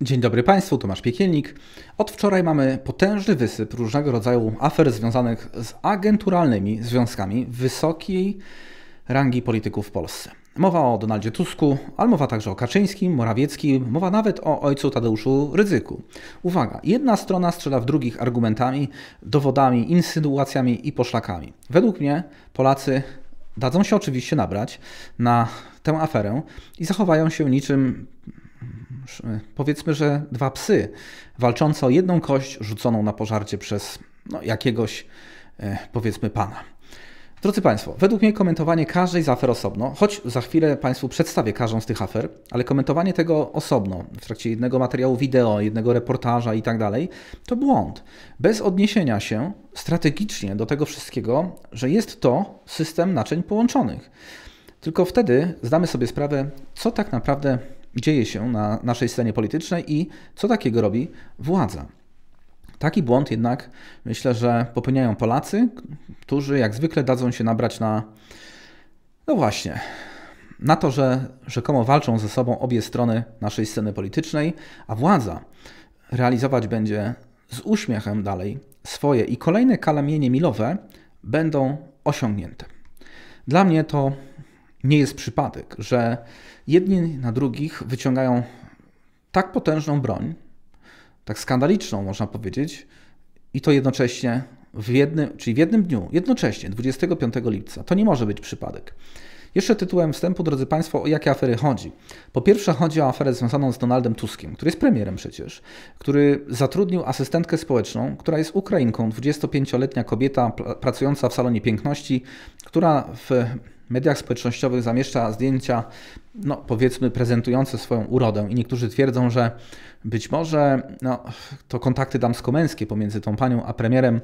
Dzień dobry Państwu, Tomasz Piekielnik. Od wczoraj mamy potężny wysyp różnego rodzaju afer związanych z agenturalnymi związkami wysokiej rangi polityków w Polsce. Mowa o Donaldzie Tusku, ale mowa także o Kaczyńskim, Morawieckim, mowa nawet o ojcu Tadeuszu Rydzyku. Uwaga, jedna strona strzela w drugich argumentami, dowodami, insynuacjami i poszlakami. Według mnie Polacy dadzą się oczywiście nabrać na tę aferę i zachowają się niczym powiedzmy, że dwa psy walczące o jedną kość rzuconą na pożarcie przez no, jakiegoś, e, powiedzmy, pana. Drodzy Państwo, według mnie komentowanie każdej z afer osobno, choć za chwilę Państwu przedstawię każdą z tych afer, ale komentowanie tego osobno w trakcie jednego materiału wideo, jednego reportaża i tak dalej, to błąd. Bez odniesienia się strategicznie do tego wszystkiego, że jest to system naczyń połączonych. Tylko wtedy zdamy sobie sprawę, co tak naprawdę dzieje się na naszej scenie politycznej i co takiego robi władza. Taki błąd jednak myślę, że popełniają Polacy, którzy jak zwykle dadzą się nabrać na. No właśnie, na to, że rzekomo walczą ze sobą obie strony naszej sceny politycznej, a władza realizować będzie z uśmiechem dalej swoje i kolejne kalamienie milowe będą osiągnięte. Dla mnie to nie jest przypadek, że jedni na drugich wyciągają tak potężną broń, tak skandaliczną można powiedzieć, i to jednocześnie w jednym, czyli w jednym dniu, jednocześnie 25 lipca. To nie może być przypadek. Jeszcze tytułem wstępu, drodzy Państwo, o jakie afery chodzi. Po pierwsze, chodzi o aferę związaną z Donaldem Tuskiem, który jest premierem przecież, który zatrudnił asystentkę społeczną, która jest Ukrainką, 25-letnia kobieta pracująca w salonie piękności, która w mediach społecznościowych zamieszcza zdjęcia, no powiedzmy, prezentujące swoją urodę, i niektórzy twierdzą, że być może no, to kontakty damsko-męskie pomiędzy tą panią a premierem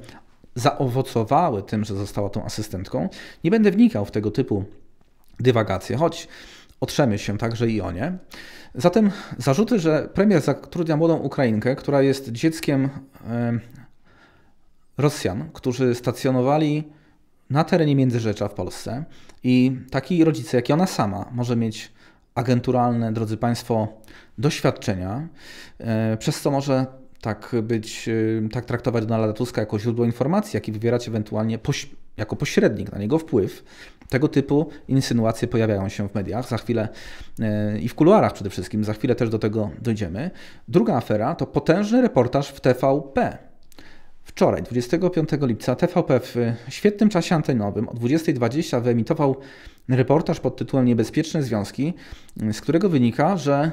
zaowocowały tym, że została tą asystentką. Nie będę wnikał w tego typu dywagacje, choć otrzemy się także i o nie. Zatem zarzuty, że premier zatrudnia młodą Ukrainkę, która jest dzieckiem Rosjan, którzy stacjonowali na terenie Międzyrzecza w Polsce, i taki rodzice, jak i ona sama, może mieć agenturalne, drodzy Państwo, doświadczenia, e, przez co może tak być, e, tak traktować Donalda Tuska jako źródło informacji, jak i wywierać ewentualnie poś jako pośrednik na niego wpływ. Tego typu insynuacje pojawiają się w mediach za chwilę e, i w kuluarach przede wszystkim, za chwilę też do tego dojdziemy. Druga afera to potężny reportaż w TVP Wczoraj, 25 lipca, TVP w świetnym czasie antenowym o 20.20 wyemitował reportaż pod tytułem Niebezpieczne związki, z którego wynika, że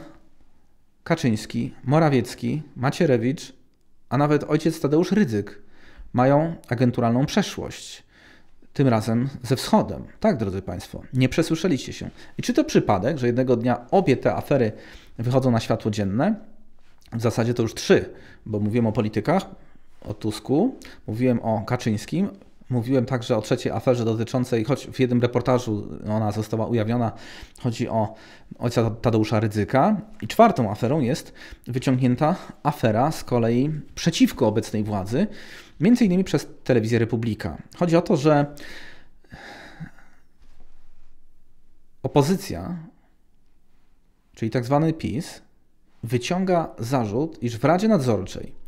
Kaczyński, Morawiecki, Macierewicz, a nawet ojciec Tadeusz Rydzyk mają agenturalną przeszłość. Tym razem ze wschodem. Tak, drodzy Państwo, nie przesłyszeliście się. I czy to przypadek, że jednego dnia obie te afery wychodzą na światło dzienne? W zasadzie to już trzy, bo mówimy o politykach, o Tusku, mówiłem o Kaczyńskim, mówiłem także o trzeciej aferze dotyczącej, choć w jednym reportażu ona została ujawniona, chodzi o ojca Tadeusza Rydzyka. I czwartą aferą jest wyciągnięta afera z kolei przeciwko obecnej władzy, między innymi przez telewizję Republika. Chodzi o to, że opozycja, czyli tak zwany PiS, wyciąga zarzut, iż w Radzie Nadzorczej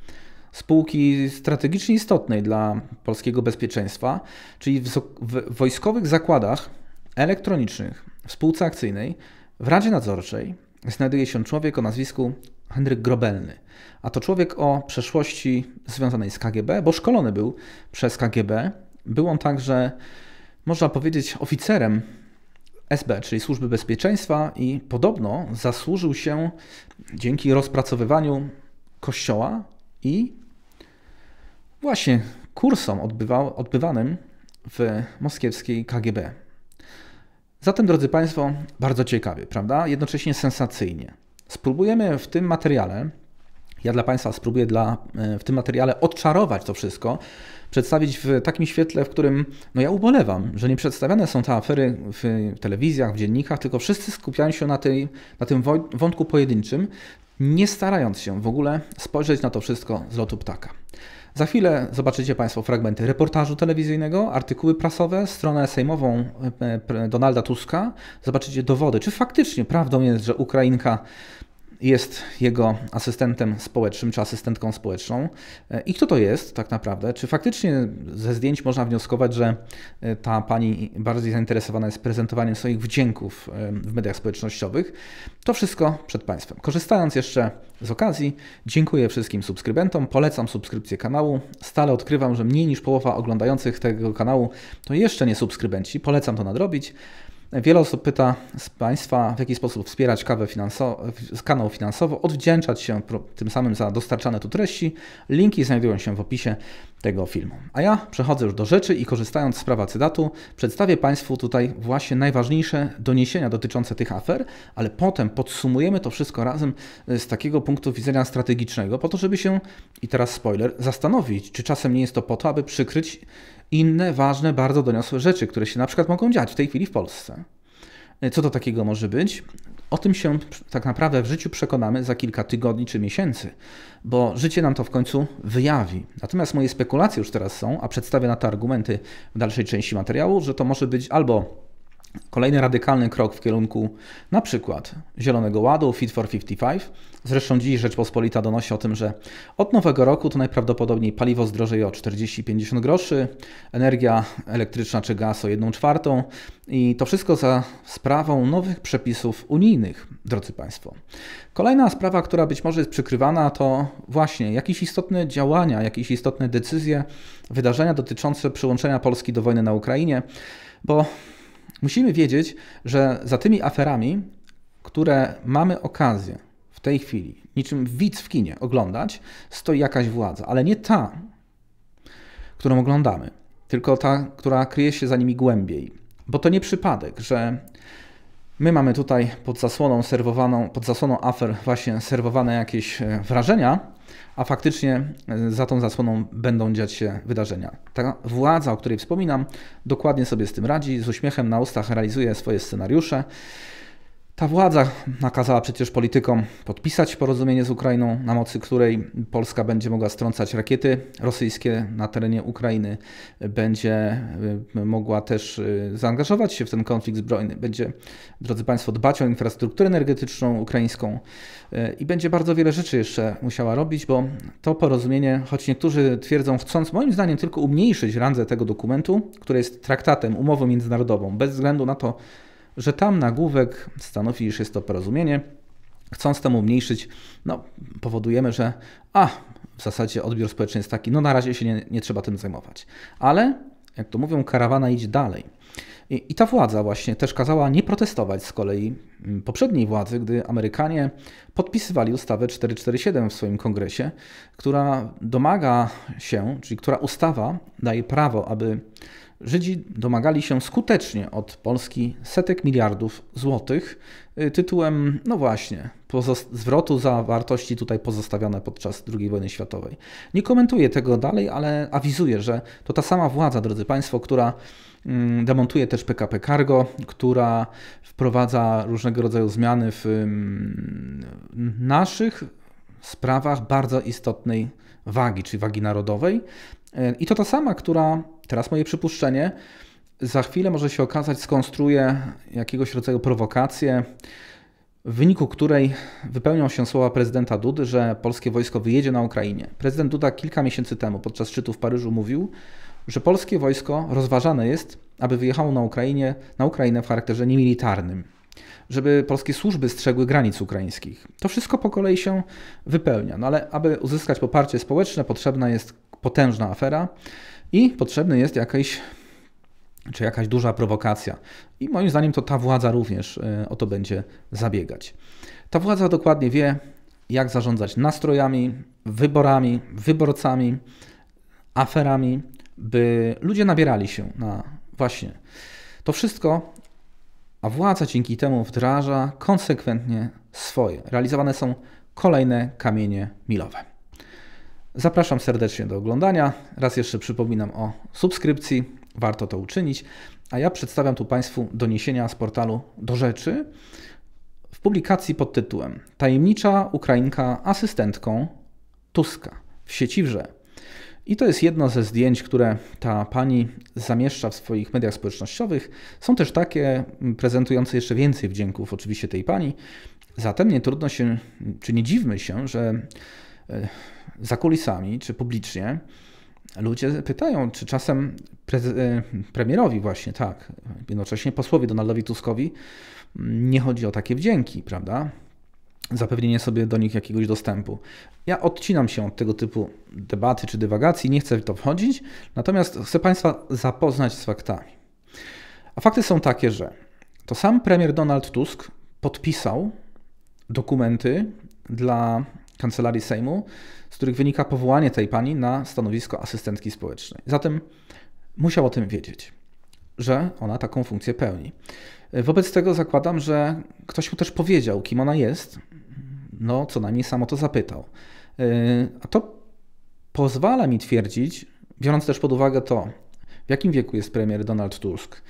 spółki strategicznie istotnej dla polskiego bezpieczeństwa, czyli w, w wojskowych zakładach elektronicznych w spółce akcyjnej w Radzie Nadzorczej znajduje się człowiek o nazwisku Henryk Grobelny. A to człowiek o przeszłości związanej z KGB, bo szkolony był przez KGB. Był on także, można powiedzieć, oficerem SB, czyli Służby Bezpieczeństwa, i podobno zasłużył się dzięki rozpracowywaniu kościoła i właśnie kursom odbywał, odbywanym w moskiewskiej KGB. Zatem, drodzy Państwo, bardzo ciekawie, prawda? Jednocześnie sensacyjnie. Spróbujemy w tym materiale, ja dla Państwa spróbuję dla, e, w tym materiale odczarować to wszystko, przedstawić w takim świetle, w którym no ja ubolewam, że nie przedstawiane są te afery w telewizjach, w dziennikach, tylko wszyscy skupiają się na, tej, na tym wątku pojedynczym, nie starając się w ogóle spojrzeć na to wszystko z lotu ptaka. Za chwilę zobaczycie Państwo fragmenty reportażu telewizyjnego, artykuły prasowe, stronę sejmową e, e, Donalda Tuska. Zobaczycie dowody, czy faktycznie prawdą jest, że Ukrainka jest jego asystentem społecznym czy asystentką społeczną. E, I kto to jest tak naprawdę? Czy faktycznie ze zdjęć można wnioskować, że e, ta pani bardziej zainteresowana jest prezentowaniem swoich wdzięków e, w mediach społecznościowych? To wszystko przed Państwem. Korzystając jeszcze z okazji, dziękuję wszystkim subskrybentom, polecam subskrypcję kanału. Stale odkrywam, że mniej niż połowa oglądających tego kanału to jeszcze nie subskrybenci. Polecam to nadrobić. Wiele osób pyta z Państwa, w jaki sposób wspierać kawę finansowo, kanał finansowo, odwdzięczać się tym samym za dostarczane tu treści. Linki znajdują się w opisie tego filmu. A ja przechodzę już do rzeczy i korzystając z prawa cytatu, przedstawię Państwu tutaj właśnie najważniejsze doniesienia dotyczące tych afer, ale potem podsumujemy to wszystko razem e, z takiego punktu widzenia strategicznego, po to, żeby się, i teraz spoiler, zastanowić, czy czasem nie jest to po to, aby przykryć inne ważne, bardzo doniosłe rzeczy, które się na przykład mogą dziać w tej chwili w Polsce. E, co to takiego może być? O tym się tak naprawdę w życiu przekonamy za kilka tygodni czy miesięcy, bo życie nam to w końcu wyjawi. Natomiast moje spekulacje już teraz są, a przedstawię na to argumenty w dalszej części materiału, że to może być albo Kolejny radykalny krok w kierunku na przykład Zielonego Ładu, Fit for 55. Zresztą dziś Rzeczpospolita donosi o tym, że od nowego roku to najprawdopodobniej paliwo zdrożeje o 40-50 groszy, energia elektryczna czy gaz o 1 czwartą i to wszystko za sprawą nowych przepisów unijnych, drodzy Państwo. Kolejna sprawa, która być może jest przykrywana, to właśnie jakieś istotne działania, jakieś istotne decyzje, wydarzenia dotyczące przyłączenia Polski do wojny na Ukrainie, bo Musimy wiedzieć, że za tymi aferami, które mamy okazję w tej chwili, niczym widz w kinie oglądać, stoi jakaś władza, ale nie ta, którą oglądamy, tylko ta, która kryje się za nimi głębiej. Bo to nie przypadek, że My mamy tutaj pod zasłoną serwowaną, pod zasłoną afer właśnie serwowane jakieś e, wrażenia, a faktycznie e, za tą zasłoną będą dziać się wydarzenia. Ta władza, o której wspominam, dokładnie sobie z tym radzi, z uśmiechem na ustach realizuje swoje scenariusze. Ta władza nakazała przecież politykom podpisać porozumienie z Ukrainą, na mocy której Polska będzie mogła strącać rakiety rosyjskie na terenie Ukrainy, będzie y, mogła też y, zaangażować się w ten konflikt zbrojny, będzie, drodzy Państwo, dbać o infrastrukturę energetyczną ukraińską y, i będzie bardzo wiele rzeczy jeszcze musiała robić, bo to porozumienie, choć niektórzy twierdzą, chcąc moim zdaniem tylko umniejszyć randze tego dokumentu, który jest traktatem, umową międzynarodową, bez względu na to, że tam nagłówek stanowi, iż jest to porozumienie. Chcąc temu umniejszyć, no, powodujemy, że a, w zasadzie odbiór społeczny jest taki, no na razie się nie, nie trzeba tym zajmować. Ale, jak to mówią, karawana idzie dalej. I, I ta władza właśnie też kazała nie protestować z kolei mm, poprzedniej władzy, gdy Amerykanie podpisywali ustawę 447 w swoim kongresie, która domaga się, czyli która ustawa daje prawo, aby Żydzi domagali się skutecznie od Polski setek miliardów złotych y, tytułem, no właśnie, zwrotu za wartości tutaj pozostawione podczas II wojny światowej. Nie komentuję tego dalej, ale awizuję, że to ta sama władza, drodzy Państwo, która mm, demontuje też PKP Cargo, która wprowadza różnego rodzaju zmiany w mm, naszych sprawach bardzo istotnej wagi, czyli wagi narodowej. Y, I to ta sama, która teraz moje przypuszczenie, za chwilę może się okazać, skonstruuje jakiegoś rodzaju prowokację, w wyniku której wypełnią się słowa prezydenta Dudy, że polskie wojsko wyjedzie na Ukrainie. Prezydent Duda kilka miesięcy temu podczas szczytu w Paryżu mówił, że polskie wojsko rozważane jest, aby wyjechało na, Ukrainie, na Ukrainę w charakterze niemilitarnym, żeby polskie służby strzegły granic ukraińskich. To wszystko po kolei się wypełnia, no ale aby uzyskać poparcie społeczne, potrzebna jest potężna afera i potrzebny jest jakiś czy jakaś duża prowokacja. I moim zdaniem to ta władza również e, o to będzie zabiegać. Ta władza dokładnie wie, jak zarządzać nastrojami, wyborami, wyborcami, aferami, by ludzie nabierali się na właśnie to wszystko, a władza dzięki temu wdraża konsekwentnie swoje. Realizowane są kolejne kamienie milowe. Zapraszam serdecznie do oglądania. Raz jeszcze przypominam o subskrypcji, warto to uczynić. A ja przedstawiam tu Państwu doniesienia z portalu Do Rzeczy w publikacji pod tytułem Tajemnicza Ukrainka asystentką Tuska w sieci wrze”. I to jest jedno ze zdjęć, które ta pani zamieszcza w swoich mediach społecznościowych. Są też takie prezentujące jeszcze więcej wdzięków oczywiście tej pani. Zatem nie trudno się, czy nie dziwmy się, że e, za kulisami czy publicznie ludzie pytają, czy czasem e, premierowi właśnie, tak, jednocześnie posłowi Donaldowi Tuskowi mm, nie chodzi o takie wdzięki, prawda? Zapewnienie sobie do nich jakiegoś dostępu. Ja odcinam się od tego typu debaty czy dywagacji, nie chcę w to wchodzić, natomiast chcę Państwa zapoznać z faktami. A fakty są takie, że to sam premier Donald Tusk podpisał dokumenty dla kancelarii Sejmu z których wynika powołanie tej pani na stanowisko asystentki społecznej. Zatem musiał o tym wiedzieć, że ona taką funkcję pełni. Wobec tego zakładam, że ktoś mu też powiedział, kim ona jest. No, co najmniej samo to zapytał. A to pozwala mi twierdzić, biorąc też pod uwagę to, w jakim wieku jest premier Donald Tusk,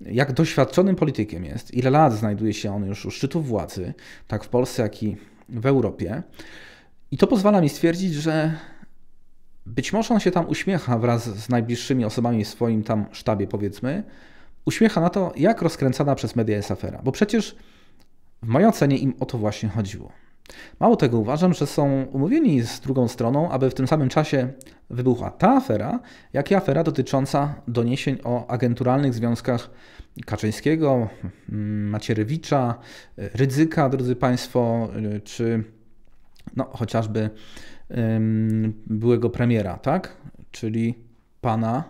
jak doświadczonym politykiem jest, ile lat znajduje się on już u szczytów władzy, tak w Polsce, jak i w Europie, i to pozwala mi stwierdzić, że być może on się tam uśmiecha wraz z najbliższymi osobami w swoim tam sztabie, powiedzmy, uśmiecha na to, jak rozkręcana przez media jest afera. Bo przecież w mojej ocenie im o to właśnie chodziło. Mało tego, uważam, że są umówieni z drugą stroną, aby w tym samym czasie wybuchła ta afera, jak i afera dotycząca doniesień o agenturalnych związkach Kaczyńskiego, Macierewicza, Rydzyka, drodzy Państwo, czy no, chociażby byłego premiera, tak? czyli pana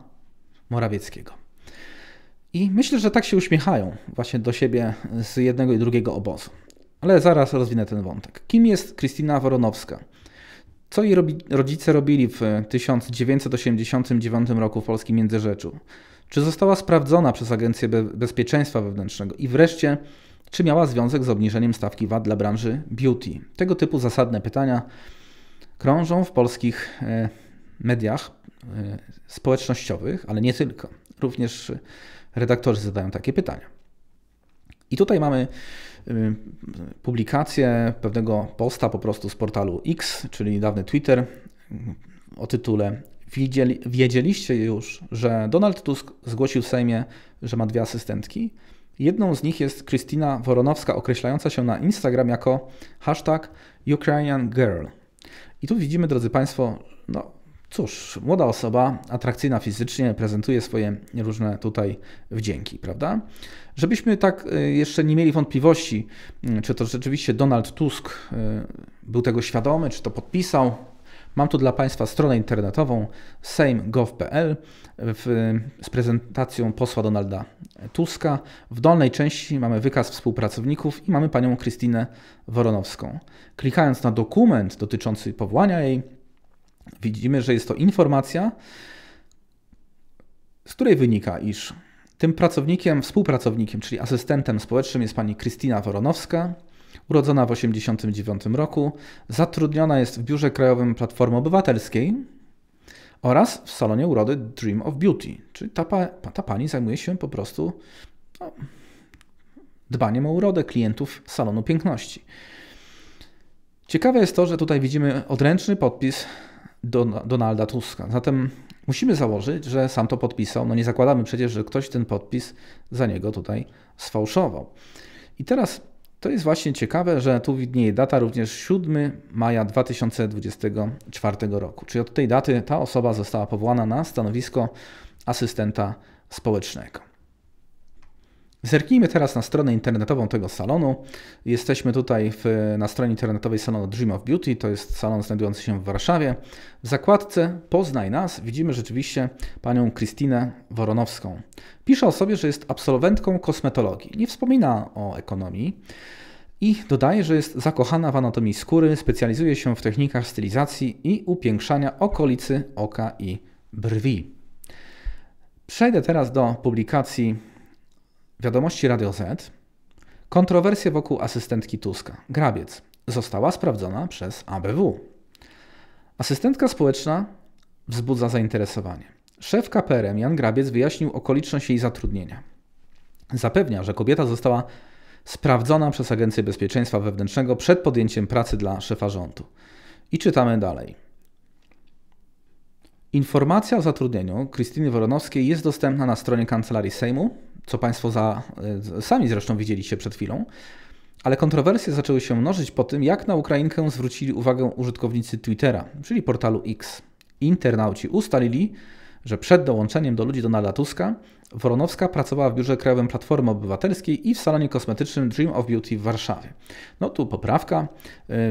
Morawieckiego. I myślę, że tak się uśmiechają właśnie do siebie z jednego i drugiego obozu. Ale zaraz rozwinę ten wątek. Kim jest Krystyna Woronowska? Co jej rodzice robili w 1989 roku w polskim Międzyrzeczu? Czy została sprawdzona przez Agencję Bezpieczeństwa Wewnętrznego? I wreszcie, czy miała związek z obniżeniem stawki VAT dla branży beauty? Tego typu zasadne pytania krążą w polskich e, mediach e, społecznościowych, ale nie tylko. Również redaktorzy zadają takie pytania. I tutaj mamy e, publikację pewnego posta po prostu z portalu X, czyli dawny Twitter, o tytule Wiedzieliście już, że Donald Tusk zgłosił w Sejmie, że ma dwie asystentki? Jedną z nich jest Krystyna Woronowska, określająca się na Instagram jako hashtag Ukrainian Girl. I tu widzimy, drodzy Państwo, no cóż, młoda osoba, atrakcyjna fizycznie, prezentuje swoje różne tutaj wdzięki, prawda? Żebyśmy tak y, jeszcze nie mieli wątpliwości, y, czy to rzeczywiście Donald Tusk y, był tego świadomy, czy to podpisał, Mam tu dla Państwa stronę internetową sejm.gov.pl z prezentacją posła Donalda Tuska. W dolnej części mamy wykaz współpracowników i mamy panią Krystynę Woronowską. Klikając na dokument dotyczący powołania jej, widzimy, że jest to informacja, z której wynika, iż tym pracownikiem, współpracownikiem, czyli asystentem społecznym jest pani Krystyna Woronowska, urodzona w 1989 roku, zatrudniona jest w Biurze Krajowym Platformy Obywatelskiej oraz w salonie urody Dream of Beauty. Czyli ta, pa, ta pani zajmuje się po prostu no, dbaniem o urodę klientów salonu piękności. Ciekawe jest to, że tutaj widzimy odręczny podpis Don Donalda Tuska. Zatem musimy założyć, że sam to podpisał. No nie zakładamy przecież, że ktoś ten podpis za niego tutaj sfałszował. I teraz to jest właśnie ciekawe, że tu widnieje data również 7 maja 2024 roku, czyli od tej daty ta osoba została powołana na stanowisko asystenta społecznego. Zerknijmy teraz na stronę internetową tego salonu. Jesteśmy tutaj w, na stronie internetowej salonu Dream of Beauty, to jest salon znajdujący się w Warszawie. W zakładce Poznaj nas widzimy rzeczywiście panią Kristinę Woronowską. Pisze o sobie, że jest absolwentką kosmetologii. Nie wspomina o ekonomii. I dodaje, że jest zakochana w anatomii skóry, specjalizuje się w technikach stylizacji i upiększania okolicy oka i brwi. Przejdę teraz do publikacji Wiadomości Radio Z. Kontrowersje wokół asystentki Tuska. Grabiec. Została sprawdzona przez ABW. Asystentka społeczna wzbudza zainteresowanie. Szef KPRM Jan Grabiec wyjaśnił okoliczność jej zatrudnienia. Zapewnia, że kobieta została sprawdzona przez Agencję Bezpieczeństwa Wewnętrznego przed podjęciem pracy dla szefa rządu. I czytamy dalej. Informacja o zatrudnieniu Krystyny Woronowskiej jest dostępna na stronie Kancelarii Sejmu co Państwo za, e, sami zresztą widzieliście przed chwilą, ale kontrowersje zaczęły się mnożyć po tym, jak na Ukrainkę zwrócili uwagę użytkownicy Twittera, czyli portalu X. Internauci ustalili, że przed dołączeniem do ludzi Donalda Tuska Woronowska pracowała w biurze Krajowym Platformy Obywatelskiej i w salonie kosmetycznym Dream of Beauty w Warszawie. No tu poprawka.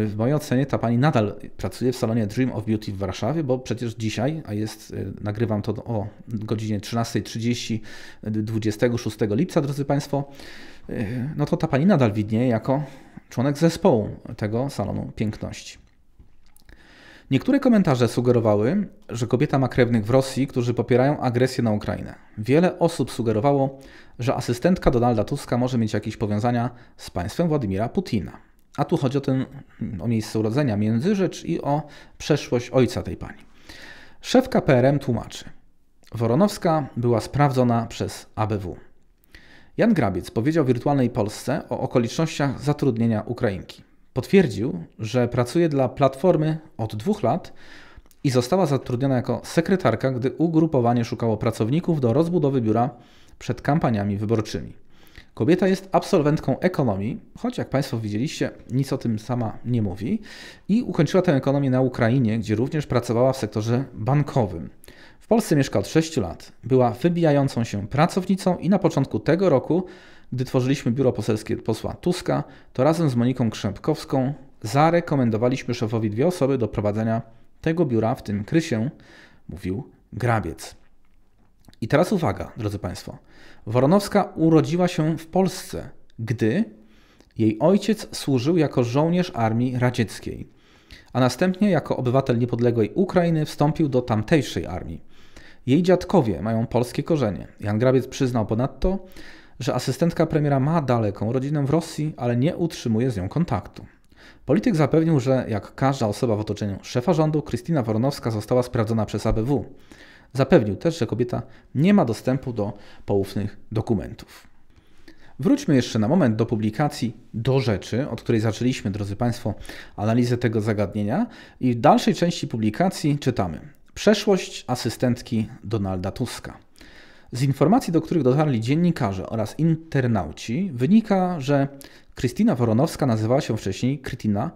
Y, w mojej ocenie ta pani nadal pracuje w salonie Dream of Beauty w Warszawie, bo przecież dzisiaj, a jest, y, nagrywam to o godzinie 13.30 26 y, lipca, drodzy Państwo, no to ta pani nadal widnieje jako członek zespołu tego salonu piękności. Niektóre komentarze sugerowały, że kobieta ma krewnych w Rosji, którzy popierają agresję na Ukrainę. Wiele osób sugerowało, że asystentka Donalda Tuska może mieć jakieś powiązania z państwem Władimira Putina. A tu chodzi o, ten, o miejsce urodzenia Międzyrzecz i o przeszłość ojca tej pani. Szefka PRM tłumaczy. Woronowska była sprawdzona przez ABW. Jan Grabiec powiedział Wirtualnej Polsce o okolicznościach zatrudnienia Ukrainki. Potwierdził, że pracuje dla platformy od dwóch lat i została zatrudniona jako sekretarka, gdy ugrupowanie szukało pracowników do rozbudowy biura przed kampaniami wyborczymi. Kobieta jest absolwentką ekonomii, choć jak Państwo widzieliście, nic o tym sama nie mówi, i ukończyła tę ekonomię na Ukrainie, gdzie również pracowała w sektorze bankowym. W Polsce mieszka od 6 lat. Była wybijającą się pracownicą i na początku tego roku gdy tworzyliśmy biuro poselskie posła Tuska, to razem z Moniką Krzępkowską zarekomendowaliśmy szefowi dwie osoby do prowadzenia tego biura, w tym Krysię, mówił Grabiec. I teraz uwaga, drodzy Państwo. Woronowska urodziła się w Polsce, gdy jej ojciec służył jako żołnierz armii radzieckiej, a następnie jako obywatel niepodległej Ukrainy wstąpił do tamtejszej armii. Jej dziadkowie mają polskie korzenie. Jan Grabiec przyznał ponadto, że asystentka premiera ma daleką rodzinę w Rosji, ale nie utrzymuje z nią kontaktu. Polityk zapewnił, że jak każda osoba w otoczeniu szefa rządu, Krystyna Woronowska została sprawdzona przez ABW. Zapewnił też, że kobieta nie ma dostępu do poufnych dokumentów. Wróćmy jeszcze na moment do publikacji Do Rzeczy, od której zaczęliśmy, drodzy Państwo, analizę tego zagadnienia. I w dalszej części publikacji czytamy: Przeszłość asystentki Donalda Tuska. Z informacji, do których dotarli dziennikarze oraz internauci, wynika, że Krystyna Woronowska nazywała się wcześniej Krytyna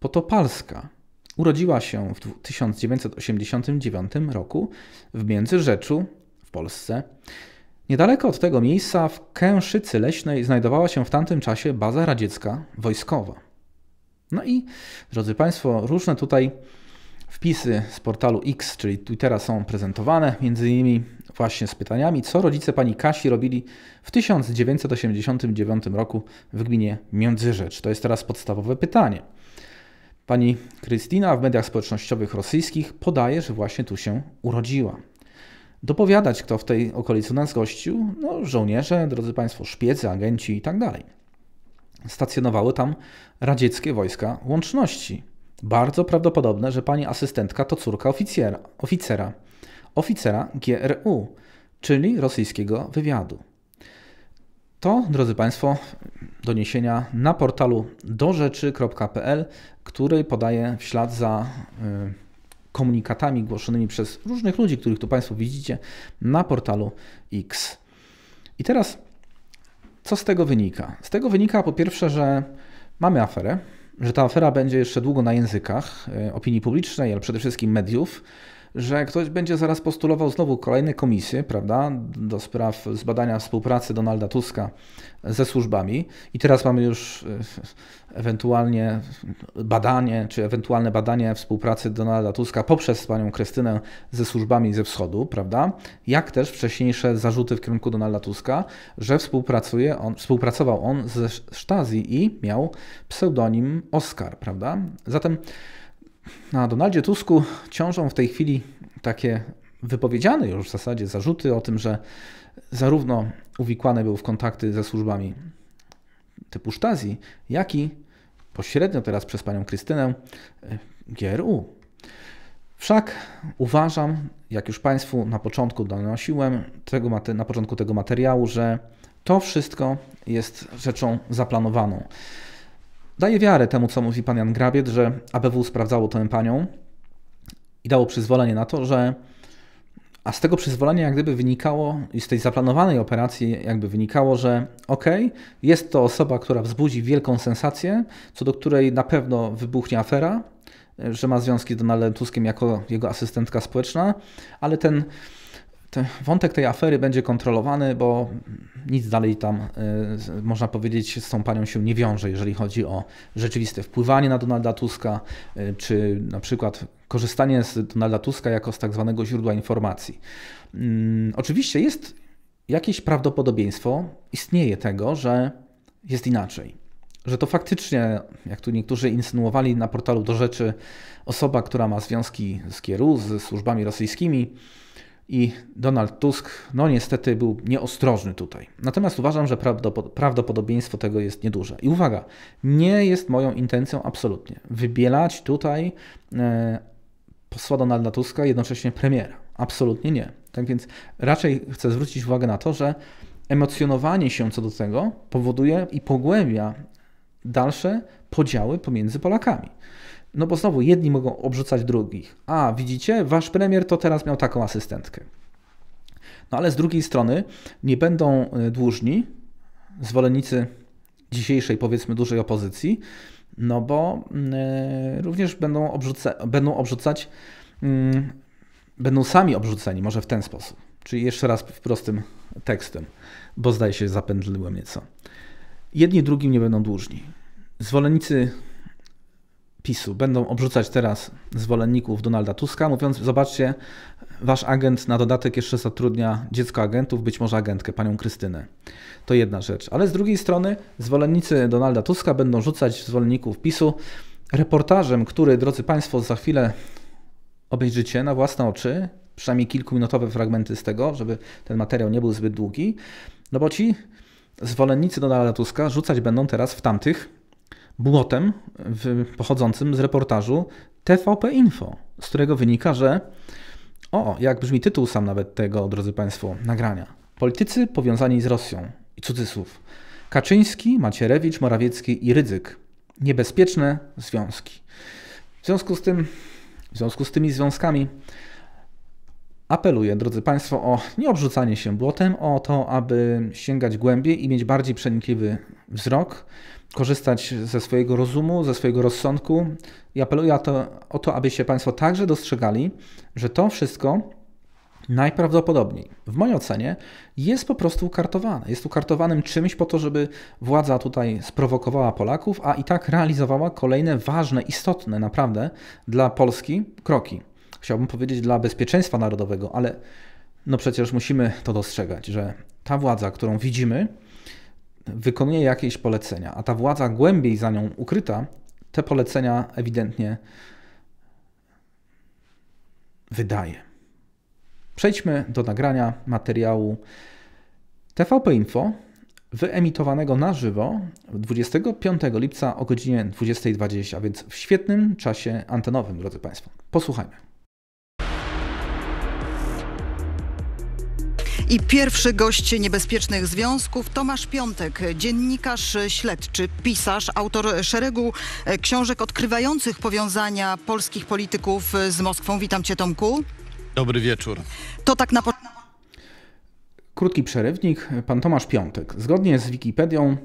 Potopalska. Urodziła się w 1989 roku w Międzyrzeczu w Polsce. Niedaleko od tego miejsca w Kęszycy Leśnej znajdowała się w tamtym czasie baza radziecka wojskowa. No i, drodzy Państwo, różne tutaj wpisy z portalu X, czyli Twittera, są prezentowane. Między innymi właśnie z pytaniami, co rodzice pani Kasi robili w 1989 roku w gminie Międzyrzecz. To jest teraz podstawowe pytanie. Pani Krystyna w mediach społecznościowych rosyjskich podaje, że właśnie tu się urodziła. Dopowiadać, kto w tej okolicy nas gościł, no żołnierze, drodzy Państwo, szpiecy, agenci itd. Tak Stacjonowały tam radzieckie wojska łączności. Bardzo prawdopodobne, że pani asystentka to córka oficjera. oficera oficera GRU, czyli rosyjskiego wywiadu. To, drodzy Państwo, doniesienia na portalu dorzeczy.pl, który podaje w ślad za y, komunikatami głoszonymi przez różnych ludzi, których tu Państwo widzicie na portalu X. I teraz, co z tego wynika? Z tego wynika po pierwsze, że mamy aferę, że ta afera będzie jeszcze długo na językach y, opinii publicznej, ale przede wszystkim mediów że ktoś będzie zaraz postulował znowu kolejne komisje, prawda, do spraw zbadania współpracy Donalda Tuska ze służbami. I teraz mamy już e, ewentualnie badanie, czy ewentualne badanie współpracy Donalda Tuska poprzez panią Krystynę ze służbami ze wschodu, prawda? Jak też wcześniejsze zarzuty w kierunku Donalda Tuska, że współpracuje on, współpracował on ze Stasi i miał pseudonim Oscar, prawda? Zatem na Donaldzie Tusku ciążą w tej chwili takie wypowiedziane już w zasadzie zarzuty o tym, że zarówno uwikłany był w kontakty ze służbami typu Stasi, jak i pośrednio teraz przez panią Krystynę y, GRU. Wszak uważam, jak już Państwu na początku donosiłem, tego, na początku tego materiału, że to wszystko jest rzeczą zaplanowaną. Daje wiarę temu, co mówi pan Jan Grabiet, że ABW sprawdzało tę panią i dało przyzwolenie na to, że a z tego przyzwolenia jak gdyby wynikało i z tej zaplanowanej operacji jakby wynikało, że okej, okay, jest to osoba, która wzbudzi wielką sensację, co do której na pewno wybuchnie afera, że ma związki z Donaldem Tuskiem jako jego asystentka społeczna, ale ten, ten wątek tej afery będzie kontrolowany, bo nic dalej tam, e, można powiedzieć, z tą panią się nie wiąże, jeżeli chodzi o rzeczywiste wpływanie na Donalda Tuska, e, czy na przykład korzystanie z Donalda Tuska jako z tak zwanego źródła informacji. Mm, oczywiście jest jakieś prawdopodobieństwo, istnieje tego, że jest inaczej. Że to faktycznie, jak tu niektórzy insynuowali na portalu do rzeczy, osoba, która ma związki z Kieru, z służbami rosyjskimi, i Donald Tusk, no niestety, był nieostrożny tutaj. Natomiast uważam, że prawdopodobieństwo tego jest nieduże. I uwaga, nie jest moją intencją absolutnie wybielać tutaj e, posła Donalda Tuska, jednocześnie premiera. Absolutnie nie. Tak więc raczej chcę zwrócić uwagę na to, że emocjonowanie się co do tego powoduje i pogłębia dalsze podziały pomiędzy Polakami. No bo znowu jedni mogą obrzucać drugich. A widzicie, wasz premier to teraz miał taką asystentkę. No ale z drugiej strony nie będą e, dłużni zwolennicy dzisiejszej, powiedzmy, dużej opozycji, no bo y, również będą, obrzuca, będą obrzucać, y, będą sami obrzuceni, może w ten sposób. Czyli jeszcze raz prostym tekstem, bo zdaje się, zapędliłem nieco. Jedni drugim nie będą dłużni. Zwolennicy PiSu będą obrzucać teraz zwolenników Donalda Tuska, mówiąc: Zobaczcie, wasz agent na dodatek jeszcze zatrudnia dziecko agentów, być może agentkę, panią Krystynę. To jedna rzecz. Ale z drugiej strony zwolennicy Donalda Tuska będą rzucać zwolenników PiSu reportażem, który, drodzy Państwo, za chwilę obejrzycie na własne oczy, przynajmniej kilkuminutowe fragmenty z tego, żeby ten materiał nie był zbyt długi, no bo ci zwolennicy Donalda Tuska rzucać będą teraz w tamtych błotem w, pochodzącym z reportażu TVP Info, z którego wynika, że o, jak brzmi tytuł sam nawet tego, drodzy Państwo, nagrania. Politycy powiązani z Rosją i cudzysłów. Kaczyński, Macierewicz, Morawiecki i Rydzyk. Niebezpieczne związki. W związku z tym, w związku z tymi związkami apeluję, drodzy Państwo, o nieobrzucanie się błotem, o to, aby sięgać głębiej i mieć bardziej przenikliwy wzrok, korzystać ze swojego rozumu, ze swojego rozsądku i apeluję o to, o to, abyście Państwo także dostrzegali, że to wszystko najprawdopodobniej, w mojej ocenie, jest po prostu ukartowane. Jest ukartowanym czymś po to, żeby władza tutaj sprowokowała Polaków, a i tak realizowała kolejne ważne, istotne naprawdę dla Polski kroki. Chciałbym powiedzieć dla bezpieczeństwa narodowego, ale no przecież musimy to dostrzegać, że ta władza, którą widzimy, wykonuje jakieś polecenia, a ta władza głębiej za nią ukryta te polecenia ewidentnie wydaje. Przejdźmy do nagrania materiału TVP Info wyemitowanego na żywo 25 lipca o godzinie 20.20, a więc w świetnym czasie antenowym, drodzy Państwo. Posłuchajmy. I pierwszy gość niebezpiecznych związków Tomasz Piątek, dziennikarz śledczy, pisarz, autor szeregu e, książek odkrywających powiązania polskich polityków e, z Moskwą. Witam cię Tomku. Dobry wieczór. To tak na początku. Krótki przerywnik, pan Tomasz Piątek. Zgodnie z Wikipedią,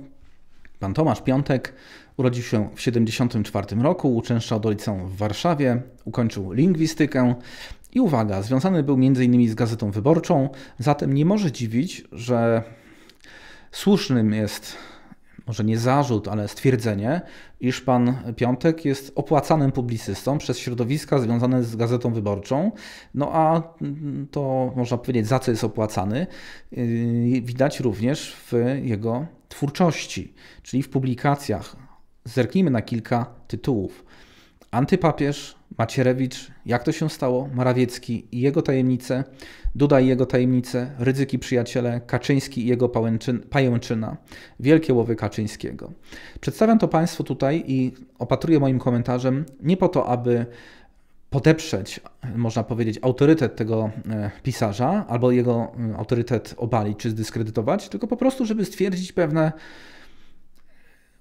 pan Tomasz Piątek urodził się w 1974 roku, uczęszczał do liceum w Warszawie, ukończył lingwistykę, i uwaga, związany był m.in. z Gazetą Wyborczą, zatem nie może dziwić, że słusznym jest może nie zarzut, ale stwierdzenie, iż pan Piątek jest opłacanym publicystą przez środowiska związane z Gazetą Wyborczą. No a to można powiedzieć, za co jest opłacany, yy, widać również w jego twórczości, czyli w publikacjach. Zerknijmy na kilka tytułów. Antypapież, Macierewicz, jak to się stało, Morawiecki i jego tajemnice, Duda i jego tajemnice, Rydzyki przyjaciele, Kaczyński i jego pajęczyna, wielkie łowy Kaczyńskiego. Przedstawiam to Państwu tutaj i opatruję moim komentarzem nie po to, aby podeprzeć, można powiedzieć, autorytet tego e, pisarza albo jego e, autorytet obalić czy zdyskredytować, tylko po prostu, żeby stwierdzić pewne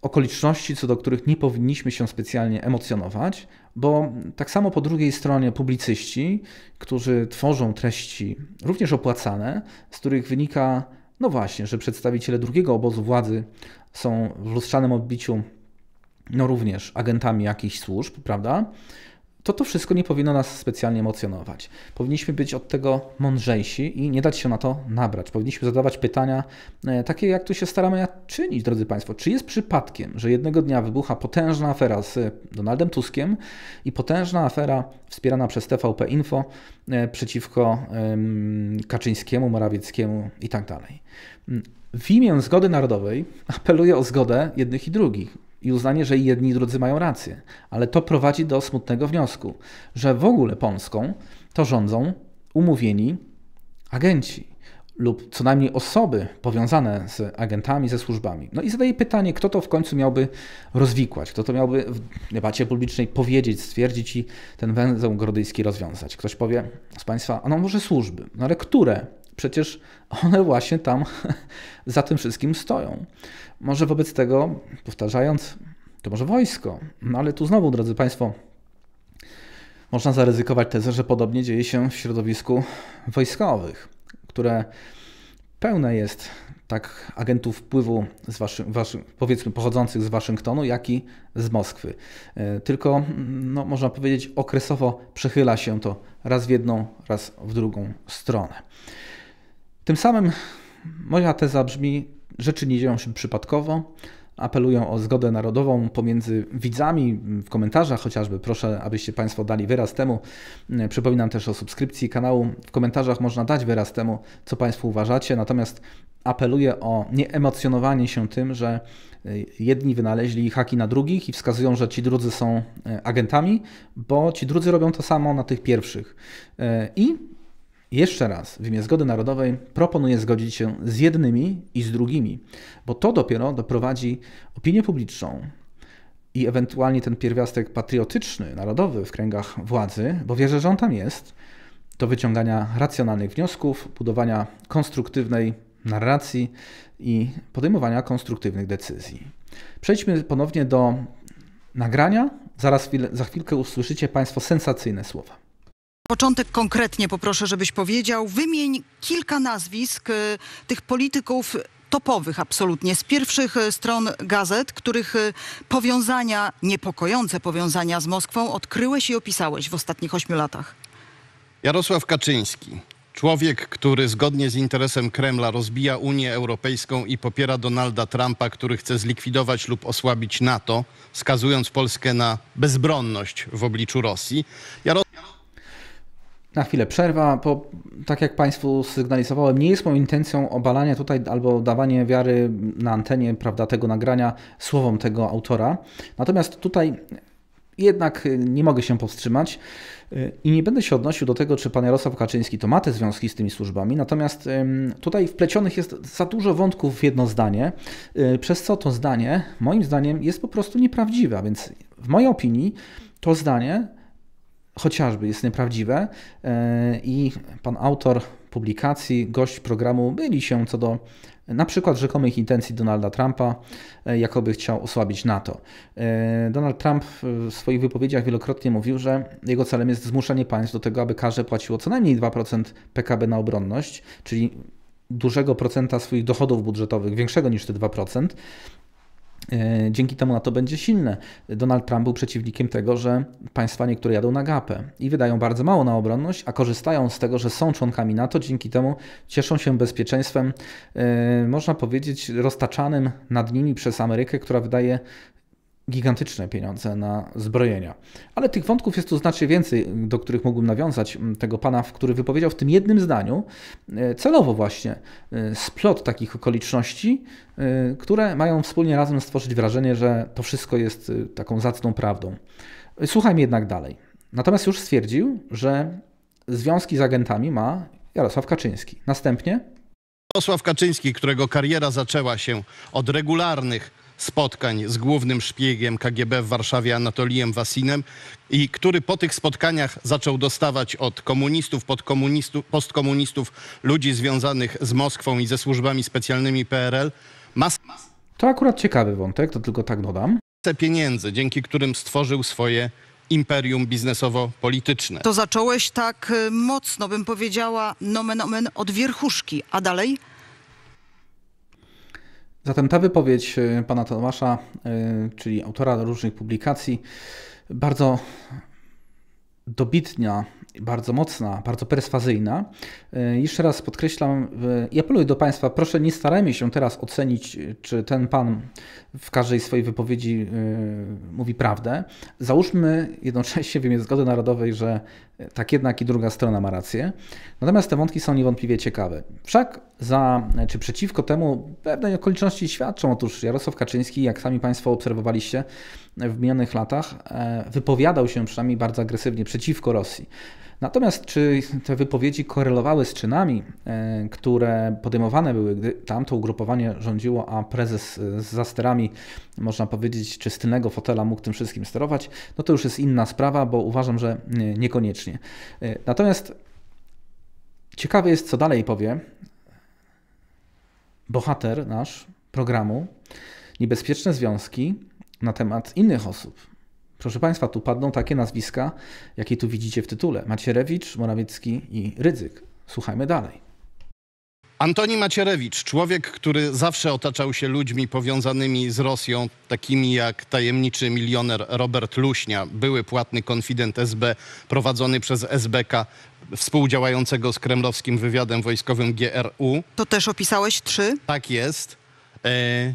okoliczności, co do których nie powinniśmy się specjalnie emocjonować, bo tak samo po drugiej stronie publicyści, którzy tworzą treści również opłacane, z których wynika, no właśnie, że przedstawiciele drugiego obozu władzy są w lustrzanym odbiciu, no również agentami jakichś służb, prawda? to to wszystko nie powinno nas specjalnie emocjonować. Powinniśmy być od tego mądrzejsi i nie dać się na to nabrać. Powinniśmy zadawać pytania e, takie, jak tu się staramy czynić, drodzy Państwo. Czy jest przypadkiem, że jednego dnia wybucha potężna afera z e, Donaldem Tuskiem i potężna afera wspierana przez TVP Info e, przeciwko Kaczyńskiemu, Morawieckiemu i tak dalej? W imię zgody narodowej apeluję o zgodę jednych i drugich i uznanie, że jedni i drudzy mają rację. Ale to prowadzi do smutnego wniosku, że w ogóle Polską to rządzą umówieni agenci lub co najmniej osoby powiązane z agentami, ze służbami. No i zadaję pytanie, kto to w końcu miałby rozwikłać, kto to miałby w debacie publicznej powiedzieć, stwierdzić i ten węzeł grodyjski rozwiązać. Ktoś powie z Państwa, a no może służby, no ale które? Przecież one właśnie tam za tym wszystkim stoją. Może wobec tego, powtarzając, to może wojsko. No ale tu znowu, drodzy Państwo, można zaryzykować tezę, że podobnie dzieje się w środowisku wojskowych, które pełne jest tak agentów wpływu z waszy, waszy, powiedzmy pochodzących z Waszyngtonu, jak i z Moskwy. E, tylko no, można powiedzieć okresowo przechyla się to raz w jedną, raz w drugą stronę. Tym samym moja teza brzmi, rzeczy nie dzieją się przypadkowo. Apeluję o zgodę narodową pomiędzy widzami w komentarzach, chociażby proszę, abyście Państwo dali wyraz temu. Mm, przypominam też o subskrypcji kanału. W komentarzach można dać wyraz temu, co Państwo uważacie, natomiast apeluję o nieemocjonowanie się tym, że y, jedni wynaleźli haki na drugich i wskazują, że ci drudzy są y, agentami, bo ci drudzy robią to samo na tych pierwszych. Y, I jeszcze raz, w imię zgody narodowej proponuję zgodzić się z jednymi i z drugimi, bo to dopiero doprowadzi opinię publiczną i ewentualnie ten pierwiastek patriotyczny, narodowy w kręgach władzy, bo wierzę, że on tam jest, do wyciągania racjonalnych wniosków, budowania konstruktywnej narracji i podejmowania konstruktywnych decyzji. Przejdźmy ponownie do nagrania. Zaraz za chwilkę usłyszycie Państwo sensacyjne słowa początek konkretnie poproszę, żebyś powiedział, wymień kilka nazwisk y, tych polityków topowych absolutnie, z pierwszych y, stron gazet, których y, powiązania, niepokojące powiązania z Moskwą odkryłeś i opisałeś w ostatnich ośmiu latach. Jarosław Kaczyński, Człowiek, który zgodnie z interesem Kremla rozbija Unię Europejską i popiera Donalda Trumpa, który chce zlikwidować lub osłabić NATO, skazując Polskę na bezbronność w obliczu Rosji. Jaros na chwilę przerwa, bo tak jak Państwu sygnalizowałem, nie jest moją intencją obalania tutaj albo dawanie wiary na antenie prawda, tego nagrania słowom tego autora. Natomiast tutaj jednak nie mogę się powstrzymać y, i nie będę się odnosił do tego, czy pan Jarosław Kaczyński to ma te związki z tymi służbami, natomiast tutaj wplecionych jest za dużo wątków w jedno zdanie, y, przez co to zdanie moim zdaniem jest po prostu nieprawdziwe, a więc w mojej opinii to zdanie chociażby jest nieprawdziwe e, i pan autor publikacji, gość programu byli się co do na przykład rzekomych intencji Donalda Trumpa, e, jakoby chciał osłabić NATO. E, Donald Trump w swoich wypowiedziach wielokrotnie mówił, że jego celem jest zmuszenie państw do tego, aby każde płaciło co najmniej 2% PKB na obronność, czyli dużego procenta swoich dochodów budżetowych, większego niż te 2%, E, dzięki temu NATO będzie silne. Donald Trump był przeciwnikiem tego, że państwa niektóre jadą na gapę i wydają bardzo mało na obronność, a korzystają z tego, że są członkami NATO, dzięki temu cieszą się bezpieczeństwem, e, można powiedzieć, roztaczanym nad nimi przez Amerykę, która wydaje gigantyczne pieniądze na zbrojenia. Ale tych wątków jest tu znacznie więcej, do których mógłbym nawiązać mm, tego pana, który wypowiedział w tym jednym zdaniu e, celowo właśnie e, splot takich okoliczności, e, które mają wspólnie razem stworzyć wrażenie, że to wszystko jest taką zacną prawdą. Słuchajmy jednak dalej. Natomiast już stwierdził, że związki z agentami ma Jarosław Kaczyński. Następnie Jarosław Kaczyński, którego kariera zaczęła się od regularnych spotkań z głównym szpiegiem KGB w Warszawie Anatolijem Wasinem i który po tych spotkaniach zaczął dostawać od komunistów, podkomunistów, postkomunistów, ludzi związanych z Moskwą i ze służbami specjalnymi PRL. Mas to akurat ciekawy wątek, to tylko tak dodam. Pieniędzy, dzięki którym stworzył swoje imperium biznesowo-polityczne. To zacząłeś tak e, mocno, bym powiedziała, nomen omen od wierchuszki, a dalej – Zatem ta wypowiedź y, pana Tomasza, y, czyli autora różnych publikacji, bardzo dobitna, bardzo mocna, bardzo perswazyjna. Y, jeszcze raz podkreślam i apeluję do Państwa, proszę nie starajmy się teraz ocenić, czy ten Pan w każdej swojej wypowiedzi mówi prawdę. Załóżmy jednocześnie w imię zgody narodowej, że tak jednak i druga strona ma rację. Natomiast te wątki są niewątpliwie ciekawe. Wszak za czy przeciwko temu pewne okoliczności świadczą. Otóż Jarosław Kaczyński, jak sami Państwo obserwowaliście w minionych latach, e, wypowiadał się przynajmniej bardzo agresywnie przeciwko Rosji. Natomiast czy te wypowiedzi korelowały z czynami, e, które podejmowane były, gdy tamto ugrupowanie rządziło, a prezes e, z zasterami, można powiedzieć, czy z tylnego fotela mógł tym wszystkim sterować, no to już jest inna sprawa, bo uważam, że e, niekoniecznie. Natomiast ciekawe jest, co dalej powie bohater nasz programu Niebezpieczne Związki na temat innych osób Proszę Państwa, tu padną takie nazwiska, jakie tu widzicie w tytule. Macierewicz, Morawiecki i Rydzyk. Słuchajmy dalej. Antoni Macierewicz, człowiek, który zawsze otaczał się ludźmi powiązanymi z Rosją, takimi jak tajemniczy milioner Robert Luśnia, były płatny konfident SB prowadzony przez SBK, współdziałającego z kremlowskim wywiadem wojskowym GRU. To też opisałeś trzy? Tak jest. E,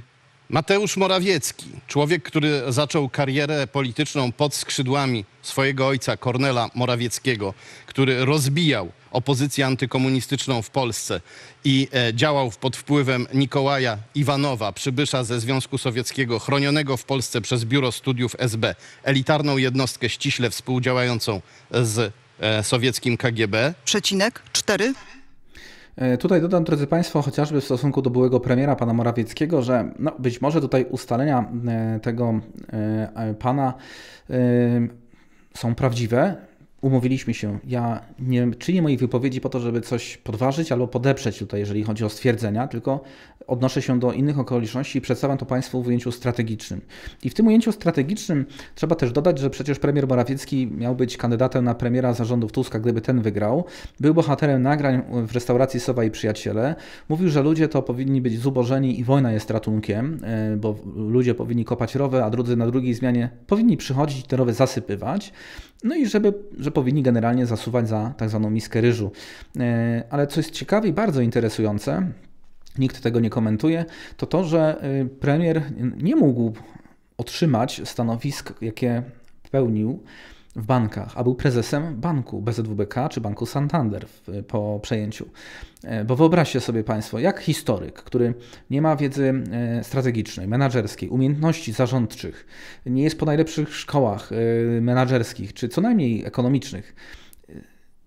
Mateusz Morawiecki, człowiek, który zaczął karierę polityczną pod skrzydłami swojego ojca Kornela Morawieckiego, który rozbijał opozycję antykomunistyczną w Polsce i e, działał pod wpływem Nikołaja Iwanowa, przybysza ze Związku Sowieckiego, chronionego w Polsce przez Biuro Studiów SB, elitarną jednostkę ściśle współdziałającą z e, sowieckim KGB. Przecinek 4. E, tutaj dodam, drodzy Państwo, chociażby w stosunku do byłego premiera pana Morawieckiego, że no, być może tutaj ustalenia e, tego e, pana są prawdziwe, umówiliśmy się. Ja nie czynię moich wypowiedzi po to, żeby coś podważyć albo podeprzeć tutaj, jeżeli chodzi o stwierdzenia, tylko odnoszę się do innych okoliczności i przedstawiam to Państwu w ujęciu strategicznym. I w tym ujęciu strategicznym trzeba też dodać, że przecież premier Morawiecki miał być kandydatem na premiera zarządów Tuska, gdyby ten wygrał. Był bohaterem nagrań w restauracji Sowa i Przyjaciele. Mówił, że ludzie to powinni być zubożeni i wojna jest ratunkiem, e, bo ludzie powinni kopać rowy, a drudzy na drugiej zmianie powinni przychodzić te rowy zasypywać. No i żeby, że powinni generalnie zasuwać za tak zwaną miskę ryżu. E, ale co jest ciekawe i bardzo interesujące, nikt tego nie komentuje, to to, że e, premier nie mógł otrzymać stanowisk, jakie pełnił w bankach, a był prezesem banku BZWBK czy banku Santander w, po przejęciu. E, bo wyobraźcie sobie Państwo, jak historyk, który nie ma wiedzy e, strategicznej, menedżerskiej, umiejętności zarządczych, nie jest po najlepszych szkołach e, menedżerskich, czy co najmniej ekonomicznych,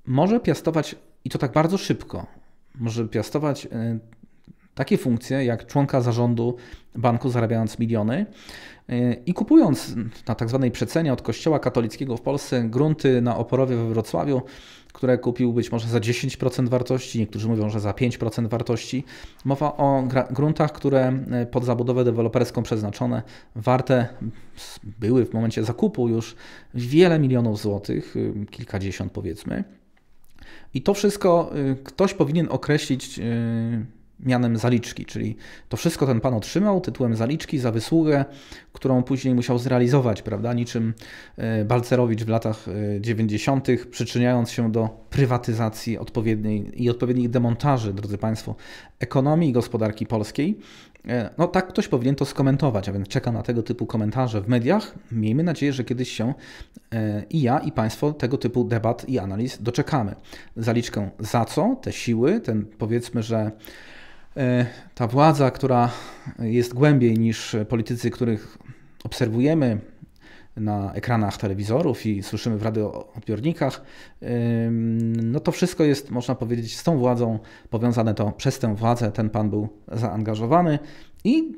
może piastować, i to tak bardzo szybko, może piastować takie funkcje jak członka zarządu banku zarabiając miliony, E, I kupując na tak zwanej przecenie od kościoła katolickiego w Polsce grunty na Oporowie we Wrocławiu, które kupił być może za 10% wartości, niektórzy mówią, że za 5% wartości. Mowa o gruntach, które e, pod zabudowę deweloperską przeznaczone warte były w momencie zakupu już wiele milionów złotych, y, kilkadziesiąt powiedzmy. I to wszystko y, ktoś powinien określić y, mianem zaliczki, czyli to wszystko ten pan otrzymał tytułem zaliczki za wysługę, którą później musiał zrealizować, prawda? Niczym e, Balcerowicz w latach 90., e, przyczyniając się do prywatyzacji odpowiedniej i odpowiednich demontaży, drodzy Państwo, ekonomii i gospodarki polskiej. E, no tak ktoś powinien to skomentować, a więc czeka na tego typu komentarze w mediach. Miejmy nadzieję, że kiedyś się i ja, i Państwo tego typu debat i analiz doczekamy. Zaliczkę za co, te siły, ten powiedzmy, że E, ta władza, która jest głębiej niż politycy, których obserwujemy na ekranach telewizorów i słyszymy w radioodbiornikach, no to wszystko jest, można powiedzieć, z tą władzą powiązane to przez tę władzę. Ten pan był zaangażowany i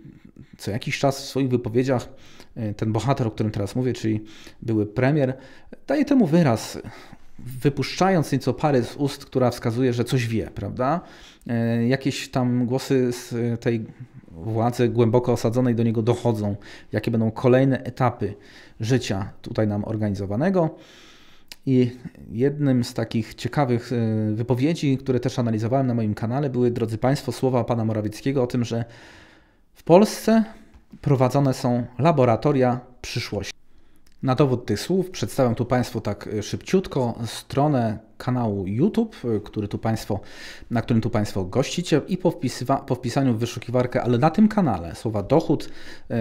co jakiś czas w swoich wypowiedziach e, ten bohater, o którym teraz mówię, czyli były premier, daje temu wyraz, wypuszczając nieco pary z ust, która wskazuje, że coś wie, prawda? E, jakieś tam głosy z tej władzy głęboko osadzonej do niego dochodzą, jakie będą kolejne etapy życia tutaj nam organizowanego. I jednym z takich ciekawych e, wypowiedzi, które też analizowałem na moim kanale, były, drodzy Państwo, słowa pana Morawieckiego o tym, że w Polsce prowadzone są laboratoria przyszłości. Na dowód tych słów przedstawiam tu Państwu tak e, szybciutko stronę kanału YouTube, y, który tu państwo, na którym tu Państwo gościcie i po, wpisywa, po wpisaniu w wyszukiwarkę, ale na tym kanale słowa dochód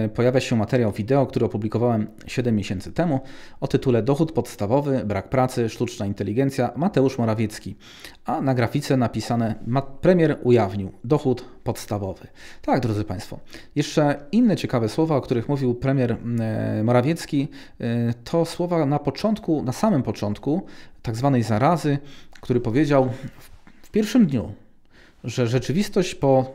y, pojawia się materiał wideo, który opublikowałem 7 miesięcy temu o tytule Dochód podstawowy, brak pracy, sztuczna inteligencja, Mateusz Morawiecki. A na grafice napisane premier ujawnił dochód podstawowy. Tak, drodzy Państwo. Jeszcze inne ciekawe słowa, o których mówił premier y, Morawiecki, to słowa na początku, na samym początku tak zwanej zarazy, który powiedział w pierwszym dniu, że rzeczywistość po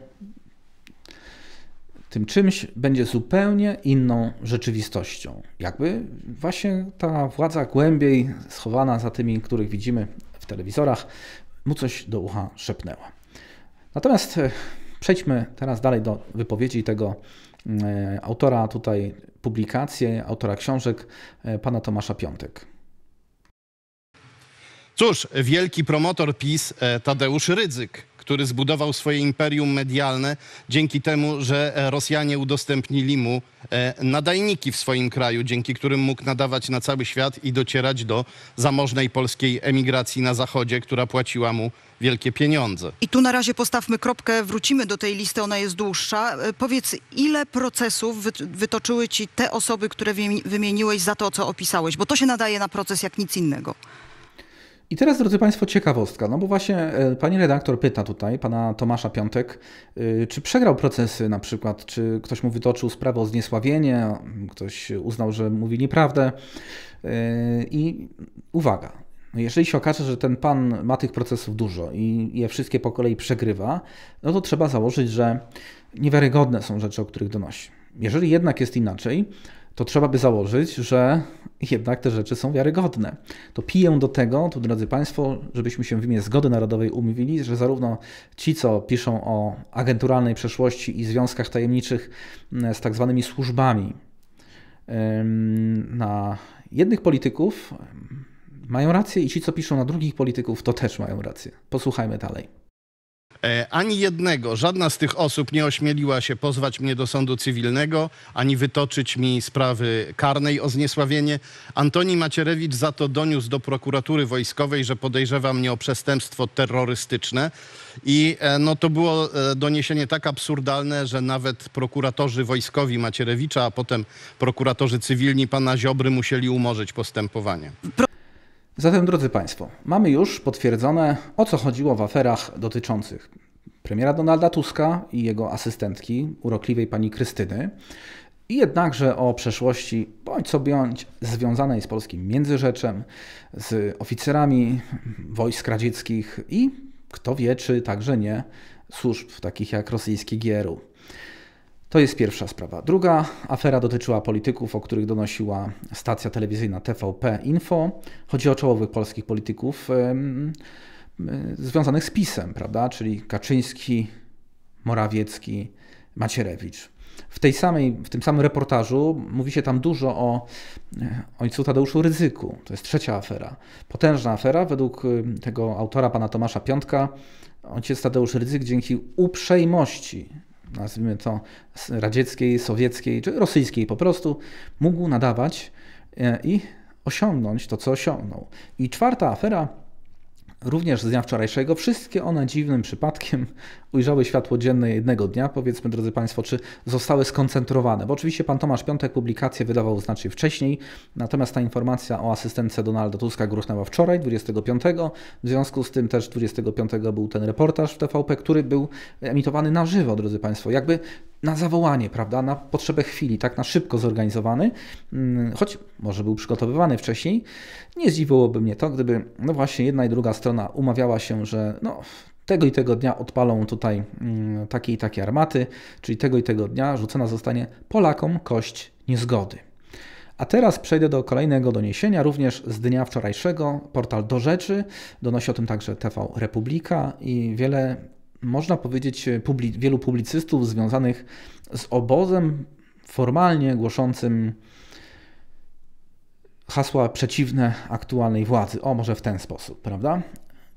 tym czymś będzie zupełnie inną rzeczywistością. Jakby właśnie ta władza głębiej schowana za tymi, których widzimy w telewizorach, mu coś do ucha szepnęła. Natomiast e, przejdźmy teraz dalej do wypowiedzi tego e, autora tutaj publikacji, autora książek, e, pana Tomasza Piątek. Cóż, wielki promotor PiS e, Tadeusz Rydzyk, który zbudował swoje imperium medialne dzięki temu, że e, Rosjanie udostępnili mu e, nadajniki w swoim kraju, dzięki którym mógł nadawać na cały świat i docierać do zamożnej polskiej emigracji na zachodzie, która płaciła mu wielkie pieniądze. I tu na razie postawmy kropkę, wrócimy do tej listy, ona jest dłuższa. Powiedz, ile procesów wytoczyły ci te osoby, które wymieniłeś za to, co opisałeś? Bo to się nadaje na proces jak nic innego. I teraz, drodzy Państwo, ciekawostka. No bo właśnie e, pani redaktor pyta tutaj pana Tomasza Piątek, e, czy przegrał procesy na przykład, czy ktoś mu wytoczył sprawę o zniesławienie, ktoś uznał, że mówi nieprawdę. E, I uwaga, no jeżeli się okaże, że ten pan ma tych procesów dużo i je wszystkie po kolei przegrywa, no to trzeba założyć, że niewiarygodne są rzeczy, o których donosi. Jeżeli jednak jest inaczej, to trzeba by założyć, że jednak te rzeczy są wiarygodne. To piję do tego, to drodzy Państwo, żebyśmy się w imię zgody narodowej umówili, że zarówno ci, co piszą o agenturalnej przeszłości i związkach tajemniczych mm, z tak zwanymi służbami na jednych polityków, mają rację i ci, co piszą na drugich polityków, to też mają rację. Posłuchajmy dalej. E, ani jednego, żadna z tych osób nie ośmieliła się pozwać mnie do sądu cywilnego, ani wytoczyć mi sprawy karnej o zniesławienie. Antoni Macierewicz za to doniósł do prokuratury wojskowej, że podejrzewa mnie o przestępstwo terrorystyczne. I e, no, to było e, doniesienie tak absurdalne, że nawet prokuratorzy wojskowi Macierewicza, a potem prokuratorzy cywilni pana Ziobry musieli umorzyć postępowanie. Zatem, drodzy Państwo, mamy już potwierdzone, o co chodziło w aferach dotyczących premiera Donalda Tuska i jego asystentki, urokliwej pani Krystyny, i jednakże o przeszłości bądź co bądź związanej z polskim międzyrzeczem, z oficerami wojsk radzieckich i kto wie, czy także nie służb takich jak rosyjski Gieru. To jest pierwsza sprawa. Druga afera dotyczyła polityków, o których donosiła stacja telewizyjna TVP Info. Chodzi o czołowych polskich polityków yy, yy, związanych z PiSem, prawda? Czyli Kaczyński, Morawiecki, Macierewicz. W, tej samej, w tym samym reportażu mówi się tam dużo o ojcu Tadeuszu Ryzyku. To jest trzecia afera. Potężna afera. Według tego autora, pana Tomasza Piątka, ojciec Tadeusz ryzyk dzięki uprzejmości nazwijmy to radzieckiej, sowieckiej czy rosyjskiej po prostu, mógł nadawać e, i osiągnąć to, co osiągnął. I czwarta afera również z dnia wczorajszego, wszystkie one dziwnym przypadkiem ujrzały światło dzienne jednego dnia, powiedzmy drodzy Państwo, czy zostały skoncentrowane. Bo oczywiście pan Tomasz Piątek publikację wydawał znacznie wcześniej, natomiast ta informacja o asystence Donalda Tuska gruchnęła wczoraj, 25. W związku z tym też 25 był ten reportaż w TVP, który był emitowany na żywo, drodzy Państwo. Jakby na zawołanie, prawda, na potrzebę chwili, tak na szybko zorganizowany, mm, choć może był przygotowywany wcześniej. Nie zdziwiłoby mnie to, gdyby, no właśnie, jedna i druga strona umawiała się, że no, tego i tego dnia odpalą tutaj mm, takie i takie armaty, czyli tego i tego dnia rzucona zostanie Polakom kość niezgody. A teraz przejdę do kolejnego doniesienia, również z dnia wczorajszego. Portal Do Rzeczy donosi o tym także TV Republika i wiele można powiedzieć, e, wielu publicystów związanych z obozem formalnie głoszącym hasła przeciwne aktualnej władzy. O, może w ten sposób, prawda?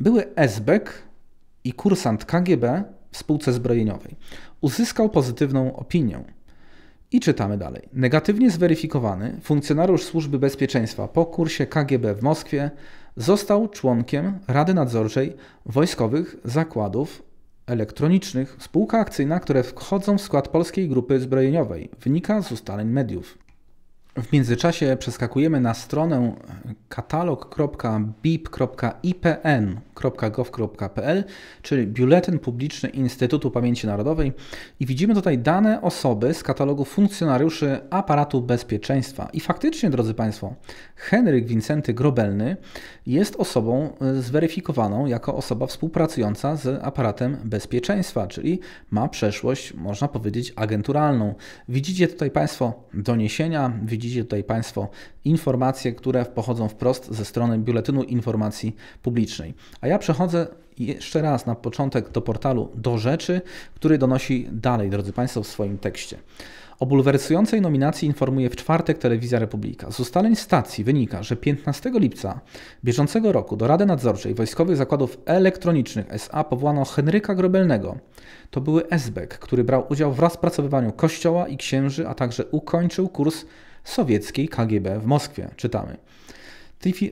Były Esbek i kursant KGB w spółce zbrojeniowej. Uzyskał pozytywną opinię. I czytamy dalej. Negatywnie zweryfikowany funkcjonariusz Służby Bezpieczeństwa po kursie KGB w Moskwie został członkiem Rady Nadzorczej Wojskowych Zakładów elektronicznych spółka akcyjna, które wchodzą w skład Polskiej Grupy Zbrojeniowej, wynika z ustaleń mediów. W międzyczasie przeskakujemy na stronę katalog.bip.ipn.gov.pl, czyli Biuletyn Publiczny Instytutu Pamięci Narodowej i widzimy tutaj dane osoby z katalogu funkcjonariuszy aparatu bezpieczeństwa. I faktycznie, drodzy Państwo, Henryk Wincenty Grobelny jest osobą zweryfikowaną jako osoba współpracująca z aparatem bezpieczeństwa, czyli ma przeszłość, można powiedzieć, agenturalną. Widzicie tutaj Państwo doniesienia, widzicie Widzicie tutaj Państwo informacje, które pochodzą wprost ze strony Biuletynu Informacji Publicznej. A ja przechodzę jeszcze raz na początek do portalu Do Rzeczy, który donosi dalej, drodzy Państwo, w swoim tekście. O bulwersującej nominacji informuje w czwartek Telewizja Republika. Z ustaleń stacji wynika, że 15 lipca bieżącego roku do Rady Nadzorczej Wojskowych Zakładów Elektronicznych SA powołano Henryka Grobelnego. To były esbek, który brał udział w rozpracowywaniu kościoła i księży, a także ukończył kurs sowieckiej KGB w Moskwie, czytamy.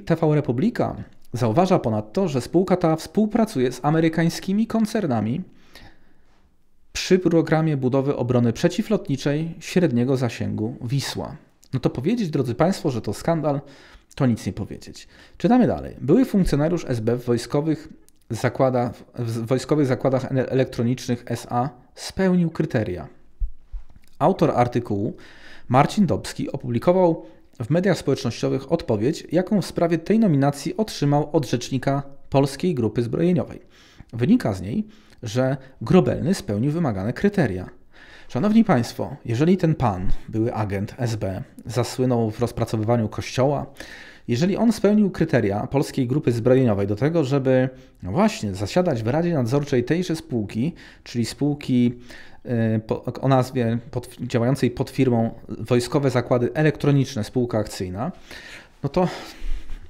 TV Republika zauważa ponadto, że spółka ta współpracuje z amerykańskimi koncernami przy programie budowy obrony przeciwlotniczej średniego zasięgu Wisła. No to powiedzieć, drodzy Państwo, że to skandal, to nic nie powiedzieć. Czytamy dalej. Były funkcjonariusz SB w wojskowych, zakłada, w wojskowych zakładach elektronicznych SA spełnił kryteria. Autor artykułu Marcin Dobski opublikował w mediach społecznościowych odpowiedź, jaką w sprawie tej nominacji otrzymał od rzecznika Polskiej Grupy Zbrojeniowej. Wynika z niej, że Grobelny spełnił wymagane kryteria. Szanowni Państwo, jeżeli ten pan, były agent SB, zasłynął w rozpracowywaniu kościoła, jeżeli on spełnił kryteria Polskiej Grupy Zbrojeniowej do tego, żeby no właśnie zasiadać w Radzie Nadzorczej tejże spółki, czyli spółki Y, o nazwie pod, działającej pod firmą Wojskowe Zakłady Elektroniczne Spółka Akcyjna, no to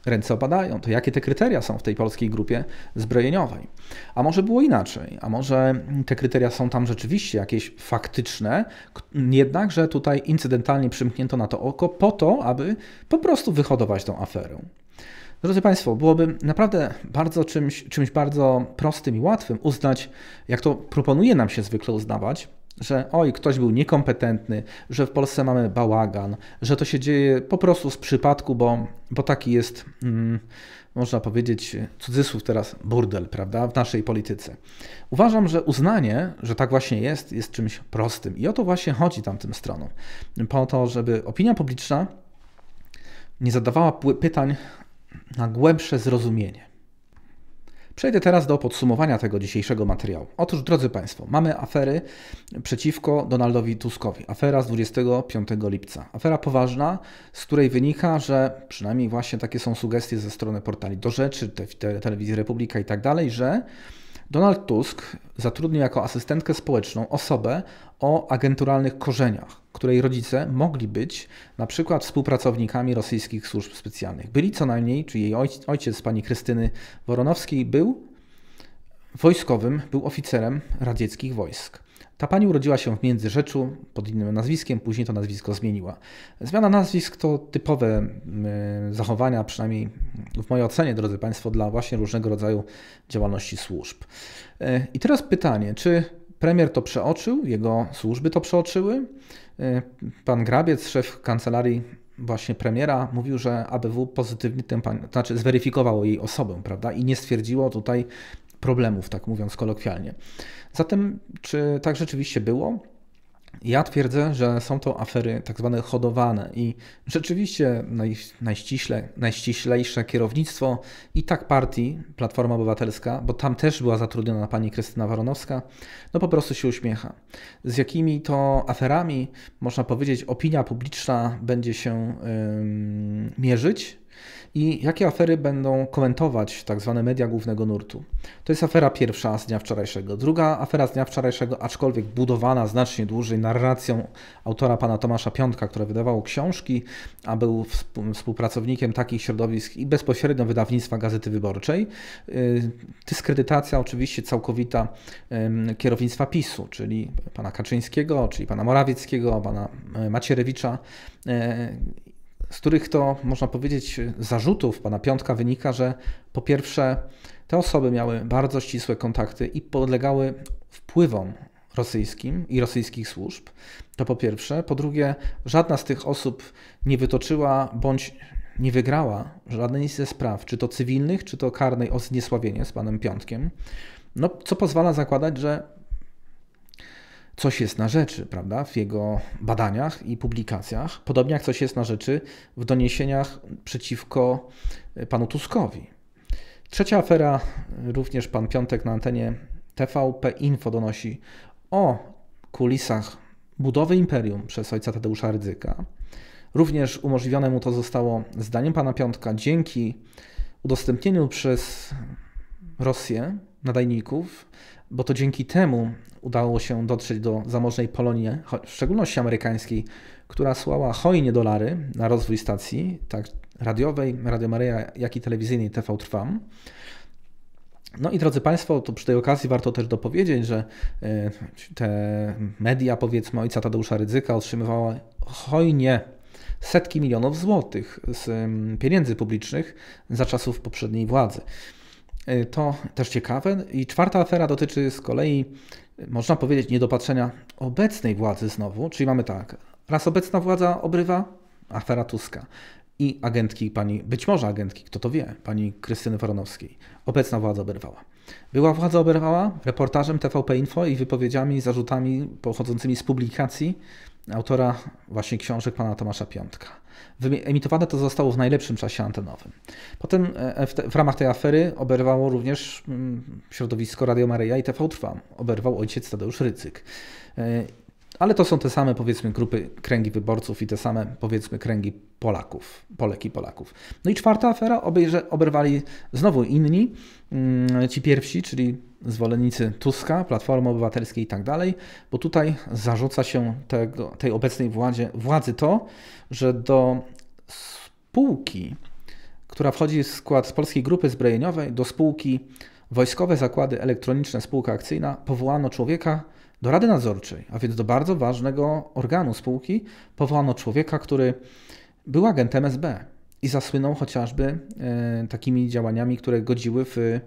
ręce opadają. To jakie te kryteria są w tej polskiej grupie zbrojeniowej? A może było inaczej? A może te kryteria są tam rzeczywiście jakieś faktyczne, jednakże tutaj incydentalnie przymknięto na to oko po to, aby po prostu wyhodować tą aferę. Drodzy Państwo, byłoby naprawdę bardzo czymś, czymś bardzo prostym i łatwym uznać, jak to proponuje nam się zwykle uznawać, że oj, ktoś był niekompetentny, że w Polsce mamy bałagan, że to się dzieje po prostu z przypadku, bo, bo taki jest, mm, można powiedzieć, cudzysłów teraz, burdel, prawda, w naszej polityce. Uważam, że uznanie, że tak właśnie jest, jest czymś prostym i o to właśnie chodzi tamtym stronom. Po to, żeby opinia publiczna nie zadawała pytań na głębsze zrozumienie. Przejdę teraz do podsumowania tego dzisiejszego materiału. Otóż, drodzy Państwo, mamy afery przeciwko Donaldowi Tuskowi. Afera z 25 lipca. Afera poważna, z której wynika, że przynajmniej właśnie takie są sugestie ze strony portali do rzeczy, te, te, telewizji Republika i tak dalej, że Donald Tusk zatrudnił jako asystentkę społeczną osobę o agenturalnych korzeniach której rodzice mogli być na przykład współpracownikami rosyjskich służb specjalnych. Byli co najmniej, czy jej ojciec, pani Krystyny Woronowskiej, był wojskowym, był oficerem radzieckich wojsk. Ta pani urodziła się w Międzyrzeczu pod innym nazwiskiem, później to nazwisko zmieniła. Zmiana nazwisk to typowe mm, zachowania, przynajmniej w mojej ocenie, drodzy Państwo, dla właśnie różnego rodzaju działalności służb. E, I teraz pytanie, czy premier to przeoczył, jego służby to przeoczyły? Y, pan Grabiec, szef kancelarii właśnie premiera, mówił, że ABW pozytywnie tę panią, to znaczy zweryfikowało jej osobę, prawda, i nie stwierdziło tutaj problemów, tak mówiąc kolokwialnie. Zatem, czy tak rzeczywiście było? Ja twierdzę, że są to afery tak zwane hodowane i rzeczywiście naj, najściśle, najściślejsze kierownictwo i tak partii Platforma Obywatelska, bo tam też była zatrudniona pani Krystyna Waronowska, no po prostu się uśmiecha. Z jakimi to aferami, można powiedzieć, opinia publiczna będzie się yy, mierzyć, i jakie afery będą komentować tak zwane media głównego nurtu. To jest afera pierwsza z dnia wczorajszego. Druga afera z dnia wczorajszego, aczkolwiek budowana znacznie dłużej narracją autora pana Tomasza Piątka, który wydawał książki, a był współpracownikiem takich środowisk i bezpośrednio wydawnictwa Gazety Wyborczej. Y, dyskredytacja oczywiście całkowita kierownictwa PiSu, czyli pana Kaczyńskiego, czyli pana Morawieckiego, pana y, Macierewicza y, z których to, można powiedzieć, zarzutów pana Piątka wynika, że po pierwsze te osoby miały bardzo ścisłe kontakty i podlegały wpływom rosyjskim i rosyjskich służb. To po pierwsze. Po drugie, żadna z tych osób nie wytoczyła bądź nie wygrała żadnej ze spraw, czy to cywilnych, czy to karnej o zniesławienie z panem Piątkiem. No, co pozwala zakładać, że coś jest na rzeczy, prawda, w jego badaniach i publikacjach, podobnie jak coś jest na rzeczy w doniesieniach przeciwko e, panu Tuskowi. Trzecia afera, e, również pan Piątek na antenie TVP Info donosi o kulisach budowy imperium przez ojca Tadeusza Rydzyka. Również umożliwione mu to zostało, zdaniem pana Piątka, dzięki udostępnieniu przez Rosję nadajników bo to dzięki temu udało się dotrzeć do zamożnej Polonii, w szczególności amerykańskiej, która słała hojnie dolary na rozwój stacji, tak radiowej, Radio Maryja, jak i telewizyjnej TV Trwam. No i drodzy Państwo, to przy tej okazji warto też dopowiedzieć, że e, te media, powiedzmy, ojca Tadeusza Rydzyka otrzymywały hojnie setki milionów złotych z pieniędzy publicznych za czasów poprzedniej władzy. E, to też ciekawe. I czwarta afera dotyczy z kolei, e, można powiedzieć, niedopatrzenia obecnej władzy znowu. Czyli mamy tak, raz obecna władza obrywa, afera Tuska i agentki pani, być może agentki, kto to wie, pani Krystyny Waronowskiej. Obecna władza oberwała. Była władza oberwała reportażem TVP Info i wypowiedziami, zarzutami pochodzącymi z publikacji autora właśnie książek pana Tomasza Piątka. Emitowane to zostało w najlepszym czasie antenowym. Potem e, e, w, te, w ramach tej afery oberwało również mm, środowisko Radio Maryja i TV Trwam. Oberwał ojciec Tadeusz Rycyk. E, ale to są te same, powiedzmy, grupy, kręgi wyborców i te same, powiedzmy, kręgi Polaków, Polek i Polaków. No i czwarta afera, obejrze, oberwali znowu inni, mm, ci pierwsi, czyli zwolennicy Tuska, Platformy Obywatelskiej i tak dalej, bo tutaj zarzuca się tego, tej obecnej władzie, władzy to, że do spółki, która wchodzi w skład z Polskiej Grupy Zbrojeniowej, do spółki Wojskowe Zakłady Elektroniczne Spółka Akcyjna, powołano człowieka, do rady nadzorczej, a więc do bardzo ważnego organu spółki, powołano człowieka, który był agentem SB i zasłynął chociażby e, takimi działaniami, które godziły w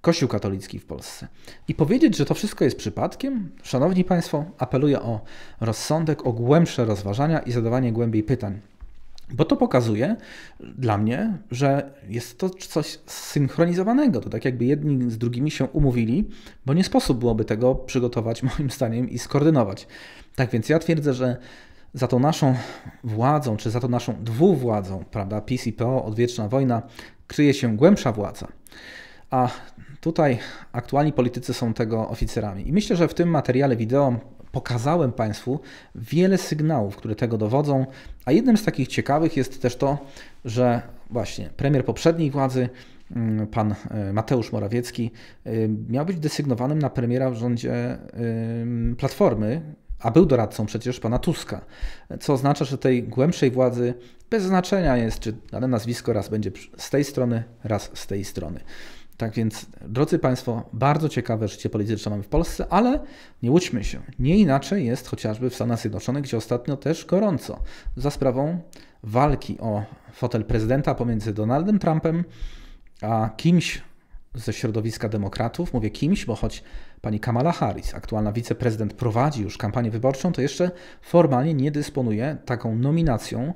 Kościół katolicki w Polsce. I powiedzieć, że to wszystko jest przypadkiem? Szanowni Państwo, apeluję o rozsądek, o głębsze rozważania i zadawanie głębiej pytań. Bo to pokazuje dla mnie, że jest to coś synchronizowanego. To tak jakby jedni z drugimi się umówili, bo nie sposób byłoby tego przygotować, moim zdaniem, i skoordynować. Tak więc ja twierdzę, że za tą naszą władzą, czy za tą naszą dwuwładzą, prawda, PiS i PO, odwieczna wojna, kryje się głębsza władza. A tutaj aktualni politycy są tego oficerami. I myślę, że w tym materiale wideo pokazałem Państwu wiele sygnałów, które tego dowodzą, a jednym z takich ciekawych jest też to, że właśnie premier poprzedniej władzy, mm, pan e, Mateusz Morawiecki, e, miał być desygnowanym na premiera w rządzie e, mm, Platformy, a był doradcą przecież pana Tuska, co oznacza, że tej głębszej władzy bez znaczenia jest, czy dane nazwisko raz będzie z tej strony, raz z tej strony. Tak więc, drodzy Państwo, bardzo ciekawe życie polityczne mamy w Polsce, ale nie łudźmy się. Nie inaczej jest chociażby w Stanach Zjednoczonych, gdzie ostatnio też gorąco za sprawą walki o fotel prezydenta pomiędzy Donaldem Trumpem a kimś ze środowiska demokratów. Mówię kimś, bo choć Pani Kamala Harris, aktualna wiceprezydent, prowadzi już kampanię wyborczą, to jeszcze formalnie nie dysponuje taką nominacją,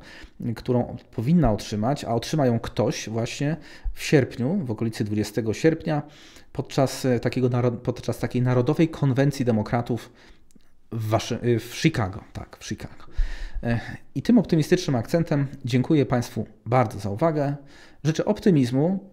którą powinna otrzymać, a otrzyma ją ktoś właśnie w sierpniu, w okolicy 20 sierpnia, podczas, e, takiego, podczas takiej Narodowej Konwencji Demokratów w, Waszy- e, w Chicago. Tak, w Chicago. E, I tym optymistycznym akcentem dziękuję Państwu bardzo za uwagę. Życzę optymizmu,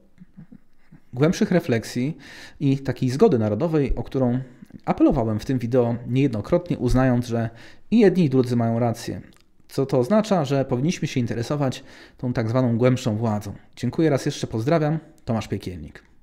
głębszych refleksji i takiej zgody narodowej, o którą apelowałem w tym wideo niejednokrotnie, uznając, że i jedni i drudzy mają rację. Co to oznacza, że powinniśmy się interesować tą tak zwaną głębszą władzą. Dziękuję raz jeszcze, pozdrawiam. Tomasz Piekielnik.